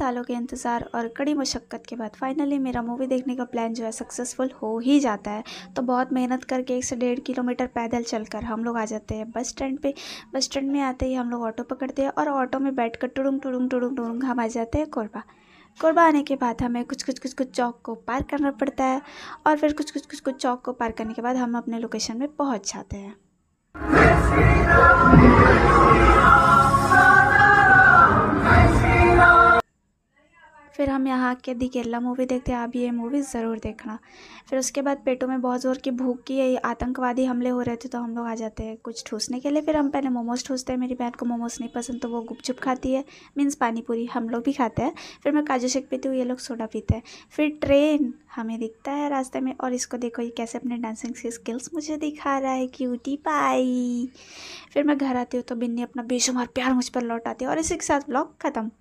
सालों के इंतज़ार और कड़ी मशक्क़त के बाद फाइनली मेरा मूवी देखने का प्लान जो है सक्सेसफुल हो ही जाता है तो बहुत मेहनत करके एक से डेढ़ किलोमीटर पैदल चलकर हम लोग आ जाते हैं बस स्टैंड पे बस स्टैंड में आते ही हम लोग ऑटो पकड़ते हैं और ऑटो में बैठ कर टुड़ुंग टुड़ुंग टुड़ुंग टुड़ुंग हम आ जाते हैं कोरबा कोरबा आने के बाद हमें कुछ कुछ कुछ कुछ चौक को पार करना पड़ता है और फिर कुछ कुछ कुछ कुछ चौक को पार करने के बाद हम अपने लोकेशन में पहुँच जाते हैं फिर हम यहाँ के दी केरला मूवी देखते हैं आप ये मूवी ज़रूर देखना फिर उसके बाद पेटों में बहुत ज़ोर की भूख की आतंकवादी हमले हो रहे थे तो हम लोग आ जाते हैं कुछ ठूसने के लिए फिर हम पहले मोमोज ठूसते हैं मेरी बहन को मोमोज नहीं पसंद तो वो गुपचुप खाती है मीन्स पानीपुरी हम लोग भी खाते हैं फिर मैं काजू शेक पीती हूँ ये लोग सोडा पीते हैं फिर ट्रेन हमें दिखता है रास्ते में और इसको देखो ये कैसे अपने डांसिंग की स्किल्स मुझे दिखा रहा है क्यूटी पाई फिर मैं घर आती हूँ तो बिन्नी अपना बेशुमार प्यार मुझ पर लौट आती है और इसी के साथ ब्लॉग ख़त्म